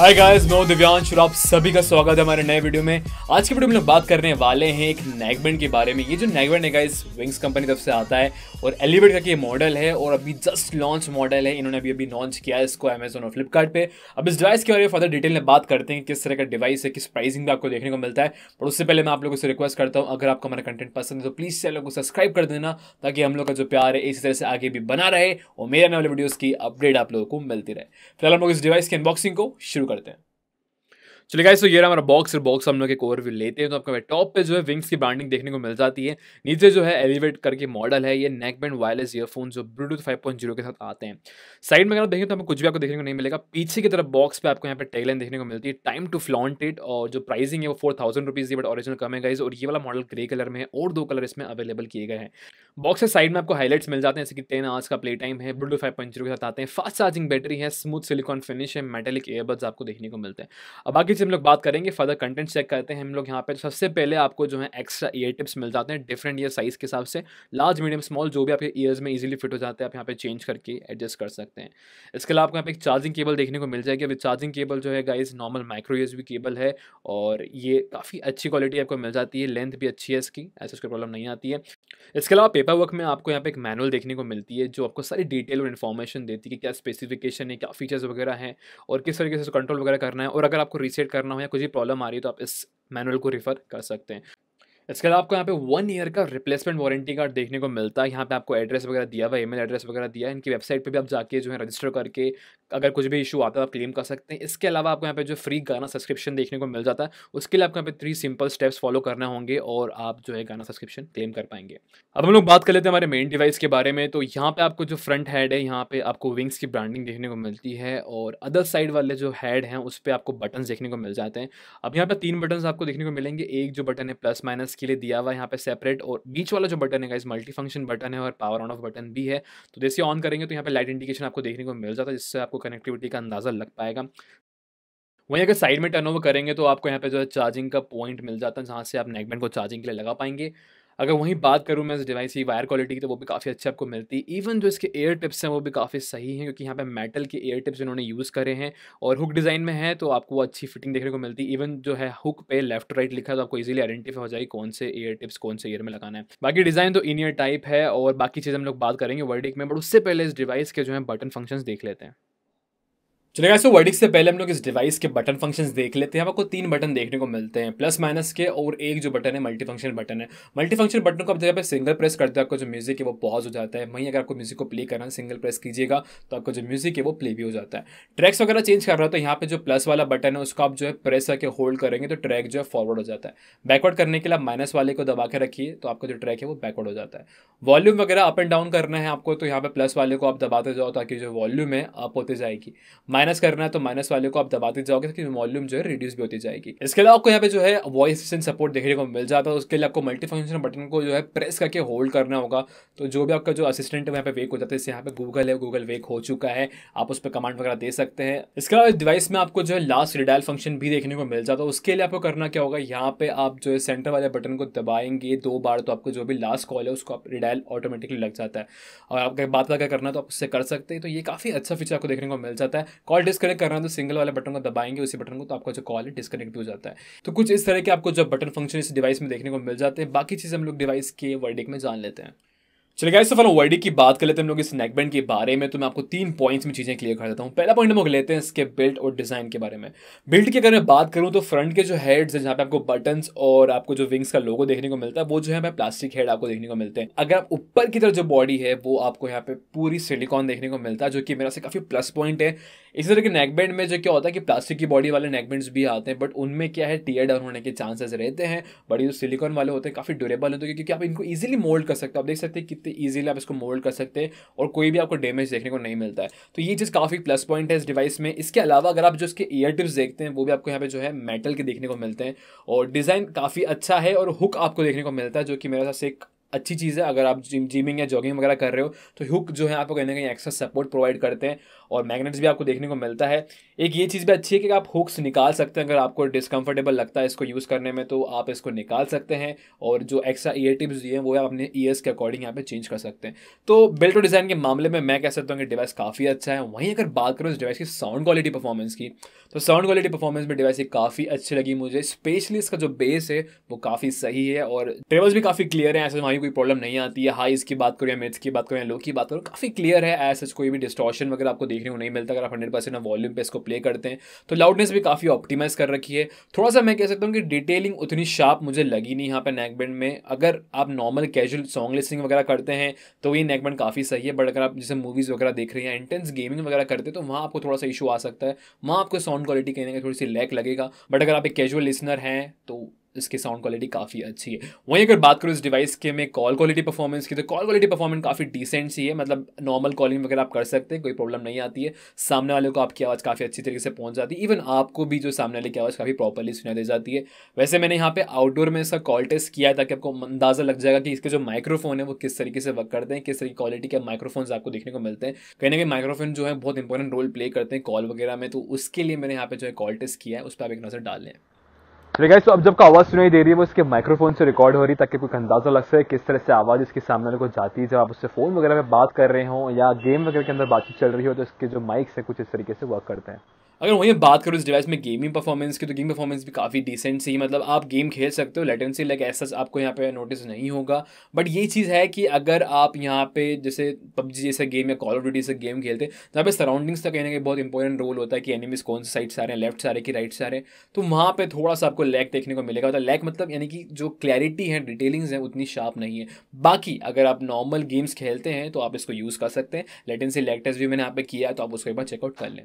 hi guys मैं दिव्यांश और आप सभी का स्वागत है हमारे नए वीडियो में आज के वीडियो में लोग बात करने वाले हैं एक नैगबैंड के बारे में ये जो नैगबैंड है गाइस विंग्स कंपनी तरफ से आता है और एलिवेट का ये मॉडल है और अभी जस्ट लॉन्च मॉडल है इन्होंने अभी अभी लॉन्च किया है इसको अमेजोन और फ्लिपकार्ट पे अब इस डिवाइस के बारे में फर्दर डिटेल में बात करते हैं किस तरह का डिवाइस है किस प्राइसिंग में आपको देखने को मिलता है और उससे पहले मैं आप लोगों से रिक्वेस्ट करता हूँ अगर आपको हमारा कंटेंट पसंद है तो प्लीज़ चैनल को सब्सक्राइब कर देना ताकि हम लोग का जो प्यार है इसी तरह से आगे भी बना रहे और मेरे आने वाले वीडियोज़ की अपडेट आप लोगों को मिलती रहे फिलहाल हम लोग इस डिवाइस की अनबॉक्सिंग को शुरू करते हैं चलिए गाइस तो ये हमारा बॉक्स और बॉक्स हम लोग एक ओवरव्यू लेते हैं तो आपको टॉप पे जो है विंग्स की ब्रांडिंग देखने को मिल जाती है नीचे जो है एलिवेट करके मॉडल है ये नेकबैंड वायरलेस ईयरफोन जो ब्लूटूथ 5.0 के साथ आते हैं साइड में अगर आप देखें तो आपको कुछ भी आपको देखने को नहीं मिलेगा पीछे की तरफ बॉक्स पर आपको यहाँ पर टेगलाइन देखने को मिलती है टाइम टू फ्लॉन्ट और जो प्राइसिंग है वो four thousand rupees but original कम है गाइज और ये वाला मॉडल ग्रे कलर में है और दो कलर इसमें अवेलेबल किए गए हैं बॉक्स के साइड में आपको हाईलाइट्स मिल जाते हैं जैसे कि टेन आवर्स का प्ले टाइम है ब्लूटूथ फाइव के साथ आते हैं फास्ट चार्जिंग बैटरी है स्मूथ सिलिकॉन फिनिश है मेटेलिक एयरबड्स आपको देखने को मिलते हैं अब बाकी से हम लोग बात करेंगे फर्दर कंटेंट चेक करते हैं हम लोग यहाँ पे तो सबसे पहले आपको जो है एक्स्ट्रा ईयर टिप्स मिल जाते हैं डिफरेंट ईयर साइज़ के हिसाब से लार्ज मीडियम स्मॉल जो भी आपके ईयर्स में इजीली फिट हो जाते हैं आप यहाँ पे चेंज करके एडजस्ट कर सकते हैं इसके अलावा आपको यहाँ पे एक चार्जिंग केबल देखने को मिल जाएगी अभी चार्जिंग केबल जो है guys normal micro USB cable है और ये काफ़ी अच्छी क्वालिटी आपको मिल जाती है लेंथ भी अच्छी है इसकी ऐसे उसकी प्रॉब्लम नहीं आती है इसके अलावा पेपर वर्क में आपको यहाँ पे एक मैनुअल देखने को मिलती है जो आपको सारी डिटेल और इन्फॉर्मेशन देती है कि क्या स्पेसिफिकेशन है क्या फीचर्स वगैरह हैं और किस तरीके से कंट्रोल वगैरह करना है और अगर आपको रीसेट करना हो या कुछ भी प्रॉब्लम आ रही है तो आप इस मैनुअल को रिफर कर सकते हैं इसके अलावा आपको यहाँ पे वन ईयर का रिप्लेसमेंट वारंटी कार्ड देखने को मिलता है यहाँ पे आपको एड्रेस वगैरह दिया हुआ ईमेल एड्रेस वगैरह दिया है इनकी वेबसाइट पे भी आप जाके जो है रजिस्टर करके अगर कुछ भी इशू आता है आप क्लेम कर सकते हैं इसके अलावा आपको यहाँ पे जो फ्री गाना सब्सक्रिप्शन देखने को मिल जाता है उसके लिए आपको यहाँ पे थ्री सिंपल स्टेप्स फॉलो करना होंगे और आप जो है गाना सब्सक्रिप्शन क्लेम कर पाएंगे अब हम लोग बात कर लेते हैं हमारे मेन डिवाइस के बारे में तो यहाँ पे आपको जो फ्रंट हैड है यहाँ पे आपको विंग्स की ब्रांडिंग देखने को मिलती है और अदर साइड वाले जो हैड हैं उस पर आपको बटन देखने को मिल जाते हैं अब यहाँ पे तीन बटन आपको देखने को मिलेंगे एक जो बटन है प्लस माइनस इसके लिए दिया हुआ यहाँ पे सेपरेट और बीच वाला जो बटन है इस मल्टी फंक्शन बटन है और पावर ऑन ऑफ बटन भी है तो जैसे ऑन करेंगे तो यहाँ पे लाइट इंडिकेशन आपको देखने को मिल जाता है जिससे आपको कनेक्टिविटी का अंदाज़ा लग पाएगा वहीं अगर साइड में टर्न ओवर करेंगे तो आपको यहाँ पे जो है चार्जिंग का पॉइंट मिल जाता है जहाँ से आप नेकबैंड को चार्जिंग के लिए लगा पाएंगे अगर वहीं बात करूँ मैं इस डिवाइस की वायर क्वालिटी की तो वो भी काफ़ी अच्छी आपको मिलती है इवन जो इसके एयर टिप्स हैं वो भी काफ़ी सही हैं क्योंकि यहाँ पे मेटल के एयर टिप्स इन्होंने यूज़ करे हैं और हुक डिज़ाइन में है तो आपको वो अच्छी फिटिंग देखने को मिलती है इवन जो है हुक पे लेफ्ट राइट लिखा तो आपको ईजिली आइडेंटिफाई हो जाएगी कौन से एयर टिप्स कौन से ईयर में लगाना है बाकी डिज़ाइन तो इन ईयर टाइप है और बाकी चीज़ हम लोग बात करेंगे वर्डिक में बट उससे पहले इस डिवाइस के जो है बटन फंक्शन देख लेते हैं चलिए सो वर्डिक से पहले हम लोग इस डिवाइस के बटन फंक्शंस देख लेते हैं आपको तीन बटन देखने को मिलते हैं प्लस माइनस के और एक जो बटन है मल्टी फंक्शन बटन है मल्टी फंक्शन बटन को आप जगह पे सिंगल प्रेस करते हैं आपको जो म्यूजिक है वो पॉज हो जाता है वहीं अगर आपको म्यूजिक को प्ले करना है सिंगल प्रेस कीजिएगा तो आपका जो म्यूजिक है वो प्ले भी हो जाता है ट्रैक्स वगैरह चेंज कर रहा हो तो यहाँ पर जो प्लस वाला बटन है उसको आप जो है प्रेस करके होल्ड करेंगे तो ट्रैक जो है फॉरवर्ड हो जाता है बैकवर्ड करने के लिए आप माइनस वाले को दबा के रखिए तो आपका जो ट्रैक है वो बैकवर्ड हो जाता है वॉल्यूम वगैरह अप एंड डाउन करना है आपको तो यहाँ पर प्लस वाले को आप दबाते जाओ ताकि जो वॉल्यूम है अप होते जाएगी माइनस करना है तो माइनस वाले को आप दबाते जाओगे ताकि तो वॉल्यूम जो है रिड्यूस भी होती जाएगी इसके अलावा आपको यहाँ पे जो है वॉइस सपोर्ट देखने को मिल जाता है उसके लिए आपको मल्टी फंक्शन बटन को जो है प्रेस करके होल्ड करना होगा तो जो भी आपका जो असिस्टेंट है वहाँ पे वेक हो जाता है जैसे यहाँ पे गूगल है गूगल वेक हो चुका है आप उस पर कमांड वगैरह दे सकते हैं इसके अलावा डिवाइस में आपको जो है लास्ट रिडायल फंक्शन भी देखने को मिल जाता है उसके लिए आपको करना क्या होगा यहाँ पे आप जो है सेंटर वाले बटन को दबाएंगे दो बार तो आपको जो भी लास्ट कॉल है उसको आप रिडायल ऑटोमेटिकली लग जाता है और आपका बात वगैरह करना तो आप उससे कर सकते हैं तो ये काफ़ी अच्छा फीचर आपको देखने को मिल जाता है कॉल डिस्कनेक्ट कर रहे हैं तो सिंगल वाले बटन को दबाएंगे उसी बटन को तो आपका जो कॉल है डिस्कनेक्ट हो जाता है तो कुछ इस तरह के आपको जो बटन फंक्शन इस डिवाइस में देखने को मिल जाते हैं बाकी चीज़ हम लोग डिवाइस के वर्डिक में जान लेते हैं चलिए गाइस तो फिलहाल वर्डी की बात कर लेते हैं हम लोग इस नेकबैंड के बारे में तो मैं आपको तीन पॉइंट्स में चीज़ें क्लियर कर देता हूँ पहला पॉइंट हम लोग लेते हैं इसके बिल्ट और डिज़ाइन के बारे में बिल्ट की अगर मैं बात करूँ तो फ्रंट के जो हेड्स हैं जहाँ पे आपको बटन्स और आपको जो विंग्स का लोगो देखने को मिलता है वो जो है हमें प्लास्टिक हेड आपको देखने को मिलते हैं अगर आप ऊपर की तरफ जो बॉडी है वो आपको यहाँ पे पूरी सिलिकॉन देखने को मिलता है जो कि मेरा से काफ़ी प्लस पॉइंट है इसी तरह के नेकबैंड में जो क्या होता है कि प्लास्टिक की बॉडी वाले नेकबैंड भी आते हैं बट उनमें क्या है टीयर डाउन होने के चांसेस रहते हैं बड़ी जो सिलिकॉन वाले होते हैं काफ़ी ड्यूरेबल होते हैं क्योंकि आप इनको ईजिली मोल्ड कर सकते हो आप देख सकते हैं कितने ईजिली आप इसको मोल्ड कर सकते हैं और कोई भी आपको डैमेज देखने को नहीं मिलता है तो ये चीज़ काफ़ी प्लस पॉइंट है इस डिवाइस में इसके अलावा अगर आप जो इसके ईयर टिप्स देखते हैं वो भी आपको यहाँ पे जो है मेटल के देखने को मिलते हैं और डिज़ाइन काफ़ी अच्छा है और हुक आपको देखने को मिलता है जो कि मेरे साथ एक अच्छी चीज़ है अगर आप जिम जिमिंग या जॉगिंग वगैरह कर रहे हो तो हुक जो है आपको कहीं ना कहीं एक्स्ट्रा सपोर्ट प्रोवाइड करते हैं और मैग्नेट्स भी आपको देखने को मिलता है एक ये चीज़ भी अच्छी है कि आप हुक्स निकाल सकते हैं अगर आपको डिस्कम्फर्टेबल लगता है इसको यूज़ करने में तो आप इसको निकाल सकते हैं और जो एक्स्ट्रा ईयर टिप्स दिए हैं वो आप अपने ईयर्स के अकॉर्डिंग यहाँ पे चेंज कर सकते हैं तो बिल्ट डिज़ाइन के मामले में मैं कह सकता हूँ कि डिवाइस काफ़ी अच्छा है वहीं अगर बात करूँ इस डिवाइस की साउंड क्वालिटी परफॉर्मेंस की तो साउंड क्वालिटी परफॉर्मेंस में डिवाइस काफ़ी अच्छी लगी मुझे स्पेशली इसका जो बेस है वो काफ़ी सही है और ट्रेवल्स भी काफ़ी क्लियर है ऐसे हमारी तो में कोई प्रॉब्लम नहीं आती है हाईज की बात करें मिथ्स की बात करें लो की बात करो काफ़ी क्लियर है एज सच कोई भी डिस्टॉर्शन वगैरह आपको देखने को नहीं मिलता अगर आप हंड्रेड परसेंट वॉल्यूम पे इसको प्ले करते हैं तो लाउडनेस भी काफ़ी ऑप्टिमाइज कर रखी है थोड़ा सा मैं कह सकता हूँ कि डिटेलिंग उतनी शार्प मुझे लगी नहीं यहाँ पर नेकबैंड में अगर आप नॉर्मल कैजुअल सॉन्ग लिसनिंग वगैरह करते हैं तो ये नेकबैंड काफ़ी सही है बट अगर आप जैसे मूवीज़ वगैरह देख रहे हैं इंटेंस गेमिंग वगैरह करते हैं तो वहाँ आपको थोड़ा सा इशू आ सकता है वहाँ आपको साउंड क्वालिटी कहने का थोड़ी सी लैक लगेगा बट अगर आप एक कैजुअल लिसनर हैं तो इसकी साउंड क्वालिटी काफ़ी अच्छी है वहीं अगर बात करूँ इस डिवाइस के में कॉल क्वालिटी परफॉर्मेंस की तो कॉल क्वालिटी परफॉर्मेंस काफ़ी डिसेंट सी है मतलब नॉर्मल कॉलिंग वगैरह आप कर सकते हैं कोई प्रॉब्लम नहीं आती है सामने वाले को आपकी आवाज़ काफ़ी अच्छी तरीके से पहुंच जाती है इवन आपको भी जो सामने वाले की आवाज़ काफ़ी प्रॉपरली सुना दे जाती है वैसे मैंने यहाँ पर आउटडोर में इसका कॉल टेस्ट किया ताकि आपको अंदाज़ा लग जाएगा कि इसके जो माइक्रोफोन है वो किस तरीके से वर्क करते हैं किस तरीके क्वालिटी के माइक्रोफोन आपको देखने को मिलते हैं कहीं ना कहीं माइक्रोफोन जो है बहुत इंपॉर्टेंट रोल प्ले करते हैं कॉल वगैरह में तो उसके लिए मैंने यहाँ पर जो है कॉल टेस्ट किया है उस पर आप एक नज़र डाल लें गाइस तो अब जब का आवाज़ सुनाई दे रही है वो इसके माइक्रोफोन से रिकॉर्ड हो रही है ताकि कोई अंदाजा लग सके किस तरह से आवाज़ इसके सामने को जाती है जब आप उससे फ़ोन वगैरह में बात कर रहे हो या गेम वगैरह के अंदर बातचीत चल रही हो तो इसके जो माइक्स है कुछ इस तरीके से वर्क करते हैं अगर वहीं बात करूँ इस डिवाइस में गेमिंग परफॉर्मेंस की तो गेम परफॉर्मेंस भी काफ़ी डिसेंट सी मतलब आप गेम खेल सकते हो लेटेंसी लाइक ऐसा आपको यहाँ पे नोटिस नहीं होगा बट ये चीज़ है कि अगर आप यहाँ पे जैसे पबजी जैसा गेम या कॉल ऑफ ड्यूटी जैसे गेम खेलते हैं जहाँ तो पे सराउंडिंग्स का कहने ना बहुत इंपॉर्टेंट रोल होता है कि एनिमीज कौन से साइड से आ रहे हैं लेफ्ट से आ रहे हैं कि राइट से आ रहे हैं तो वहाँ पर थोड़ा सा आपको लैक देखने को मिलेगा मतलब तो लैक मतलब यानी कि जो क्लैरिटी है डिटेलिंग्स हैं उतनी शार्प नहीं है बाकी अगर आप नॉर्मल गेम्स खेलते हैं तो आप इसको यूज़ कर सकते हैं लेटेंसी लैक टेस्ट भी मैंने यहाँ पे किया है तो आप उसको एक बार चेकआउट कर लें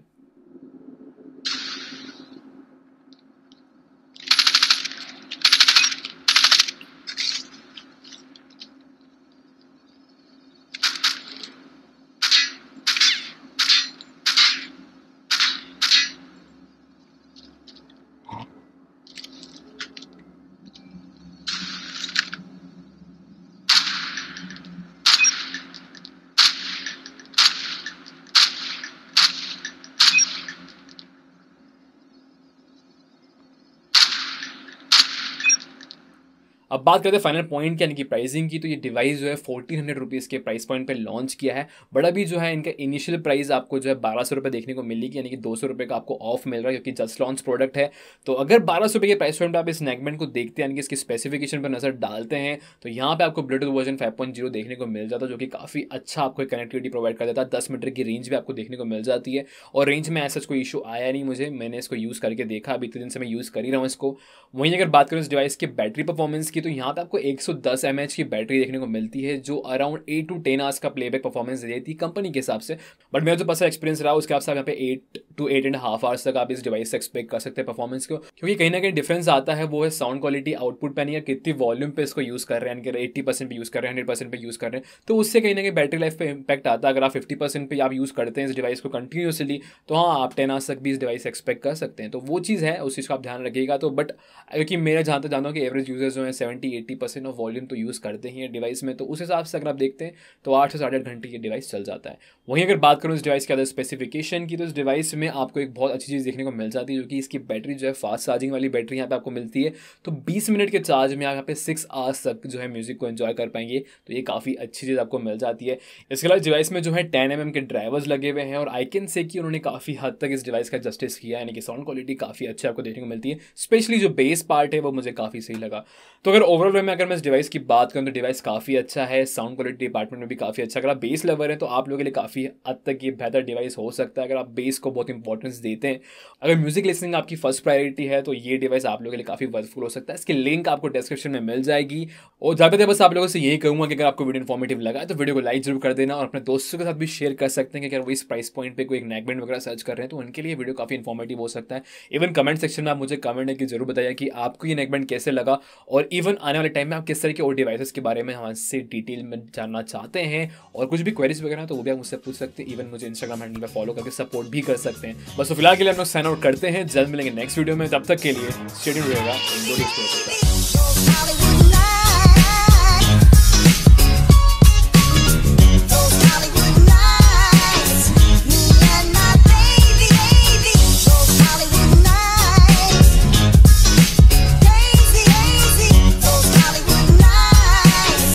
अब बात करते हैं फाइनल पॉइंट यानी कि प्राइसिंग की तो ये डिवाइस जो है फोर्टीन हंड्रेड रुपीज़ के प्राइस पॉइंट पे लॉन्च किया है बड़ा अभी जो है इनका इनिशियल प्राइस आपको जो है बारह सौ रुपये देखने को मिलेगी यानी कि दो सौ रुपये का आपको ऑफ मिल रहा है क्योंकि जस्ट लॉन्च प्रोडक्ट है तो अगर बारह सौ रुपये के प्राइस पॉइंट पर आप इस नेगमेंट को देखते हैं यानी कि इसकी स्पेसिफिकेशन पर नज़र डालते हैं तो यहाँ पर आपको Bluetooth version five point zero देखने को मिल जाता है जो कि काफ़ी अच्छा आपको कनेक्टिविटी प्रोवाइड कर देता है दस मीटर की रेंज भी आपको देखने को मिल जाती है और रेंज में ऐसा कोई इशू आया नहीं मुझे मैंने इसको यूज़ करके देखा अभी इतने दिन से मैं यूज़ कर ही रहा हूँ इसको वहीं अगर बात करूँ इस डिवाइस की बैटरी परफॉर्मेंस की तो यहाँ पे आपको 110 एमएच की बैटरी देखने को मिलती है जो अराउंड 8 टू 10 आवर्स का प्लेबैक परफॉर्मेंस दे देती है कंपनी के हिसाब से बट मेरा जो पर्सनल एक्सपीरियंस रहा उसके हिसाब से यहाँ पे 8 टू 8 एंड हाफ आवर्स तक आप इस डिवाइस से एक्सपेक्ट कर सकते हैं परफॉर्मेंस को क्योंकि कहीं ना कहीं डिफरेंस आता है वो है साउंड क्वालिटी आउटपुट पर नहीं कितनी वॉल्यूम पर इसको यूज़ कर रहे हैं यानी एट्टी परसेंट यूज़ कर रहे हैं हंड्रेड पर यूज़ कर रहे हैं तो उससे कहीं ना कहीं बैटरी लाइफ पर इंपैक्ट आता है अगर आप फिफ्टी परसेंट आप यूज़ करते हैं इस डिवाइस को कंटिन्यूसली तो हाँ आप टेन आवर्स तक भी इस डिवाइस एक्सपेक्ट कर सकते हैं तो वो चीज़ है उस चीज़ को आप ध्यान रखिएगा तो बट क्योंकि मेरे जहाँ तक जानता हूँ कि एवरेज यूजर्स जो है seven seventy eighty percent of volume तो यूज़ करते ही हैं डिवाइस में तो उस हिसाब से अगर आप देखते हैं तो आठ से साढ़े आठ घंटे ये डिवाइस चल जाता है वहीं अगर बात करूँ इस डिवाइस के अदर स्पेसिफिकेशन की तो इस डिवाइस में आपको एक बहुत अच्छी चीज़ देखने को मिल जाती है जो कि इसकी बैटरी जो है फास्ट चार्जिंग वाली बैटरी यहाँ पर आपको मिलती है तो बीस मिनट के चार्ज में आप यहाँ पे सिक्स आवर्स तक जो है म्यूज़िक को इन्जॉय कर पाएंगे तो ये काफ़ी अच्छी चीज़ आपको मिल जाती है इसके अलावा डिवाइस में जो है टेन एम mm के ड्राइवर्स लगे हुए हैं और आई कैन से कि उन्होंने काफ़ी हद तक इस डिवाइस का जस्टिस किया यानी कि साउंड क्वालिटी काफ़ी अच्छी आपको देखने को मिलती है स्पेशली जो बेस पार्ट है वो मुझे काफ़ी सही लगा तो अगर ओवरऑल में अगर मैं इस डिवाइस की बात करूँ तो डिवाइस काफ़ी अच्छा है साउंड क्वालिटी डिपार्टमेंट में भी काफ़ी अच्छा अगर आप बेस लेवर हैं तो आप लोगों के लिए काफ़ी हद तक ये बेहतर डिवाइस हो सकता है अगर आप बेस को बहुत इंपॉर्टेंस देते हैं अगर म्यूजिक लिसनिंग आपकी फर्स्ट प्रायोरिटी है तो ये डिवाइस आप लोगों के लिए काफ़ी वर्थफुल हो सकता है इसकी लिंक आपको डिस्क्रिप्शन में मिल जाएगी और ज़्यादातर बस आप लोगों से यही कहूँगा कि अगर आपको वीडियो इन्फॉर्मेटिव लगा तो वीडियो को लाइक जरूर कर देना और अपने दोस्तों के साथ भी शेयर कर सकते हैं कि अगर वो इस प्राइस पॉइंट पर कोई नेकबैंड वगैरह सर्च कर रहे हैं तो उनके लिए वीडियो काफ़ी इन्फॉर्मेटिव हो सकता है इवन कमेंट सेक्शन में आप मुझे कमेंट है कि जरूर बताइए कि आपको ये नेकबैंड कैसे लगा और इवन इवन आने वाले टाइम में आप किस तरह के और डिवाइसेस के बारे में हमसे डिटेल में जानना चाहते हैं और कुछ भी क्वेरीज वगैरह तो वो भी आप मुझसे पूछ सकते हैं इवन मुझे इंस्टाग्राम हैंडल पर फॉलो करके सपोर्ट भी कर सकते हैं बस तो फिलहाल के लिए हम लोग साइन आउट करते हैं जल्द मिलेंगे नेक्स्ट वीडियो में तब तक के लिए शेड्यूल रहेगा